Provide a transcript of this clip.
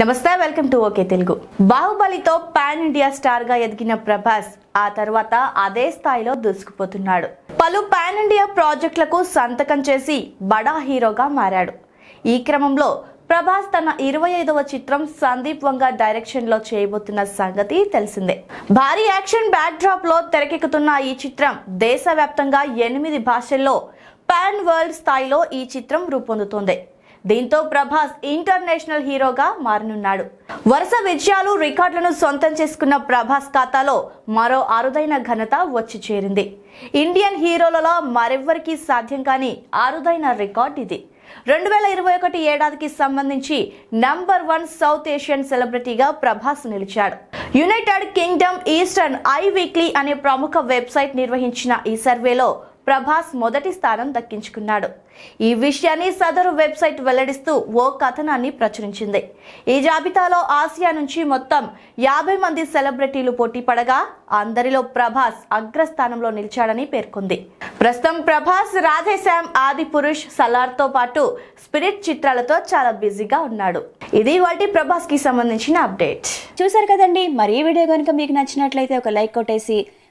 నమస్తే welcome to okay Telugu బాహుబలితో pan India star గా ఎదిగిన ప్రభాస్ ఆ తర్వాత అదే స్థాయిలో దూసుకుపోతున్నాడు పలు పాన్ ఇండియా ప్రాజెక్టులకు సంతకం చేసి బడా హీరోగా మారాడు ఈ క్రమంలో ప్రభాస్ తన ఇరవై ఐదవ చిత్రం సందీప్ వంగ డైరెక్షన్ లో చేయబోతున్న సంగతి తెలిసిందే భారీ యాక్షన్ బ్యాక్ డ్రాప్ లో తెరకెక్కుతున్న ఈ చిత్రం దేశవ్యాప్తంగా ఎనిమిది భాషల్లో పాన్ వరల్డ్ స్థాయిలో ఈ చిత్రం రూపొందుతోంది దీంతో ప్రభాస్ ఇంటర్నేషనల్ హీరోగా మారనున్నాడు వరుస విజయాలు రికార్డులను సొంతం చేసుకున్న ప్రభాస్ ఖాతాలో మరో అరుదైన ఘనత వచ్చి చేరింది ఇండియన్ హీరోలలో మరెవ్వరికీ సాధ్యం కాని అరుదైన రికార్డ్ ఇది రెండు వేల ఇరవై ఒకటి ఏడాదికి సంబంధించి నంబర్ వన్ సౌత్ ఏషియన్ సెలబ్రిటీగా ప్రభాస్ నిలిచాడు United Kingdom Eastern Eye weekly అనే ప్రముఖ వెబ్సైట్ నిర్వహించిన ఈ సర్వేలో ప్రభాస్ మొదటి స్థానం దక్కించుకున్నాడు ఈ విషయాన్ని సదరు వెబ్సైట్ వెల్లడిస్తూ ఓ కథనాన్ని ప్రచురించింది ఈ జాబితాలో ఆసియా నుంచి మొత్తం యాభై మంది సెలబ్రిటీలు పోటీ పడగా అందరిలో ప్రభాస్ అగ్రస్థానంలో నిలిచాడని పేర్కొంది ప్రస్తుతం ప్రభాస్ రాధేశ్యామ్ ఆది పురుష్ సలార్తో పాటు స్పిరిట్ చిత్రాలతో చాలా బిజీగా ఉన్నాడు ఇది వాటి ప్రభాస్ కి సంబంధించిన అప్డేట్ చూసారు కదండి మరీ వీడియో కనుక మీకు నచ్చినట్లయితే ఒక లైక్ కొట్టేసి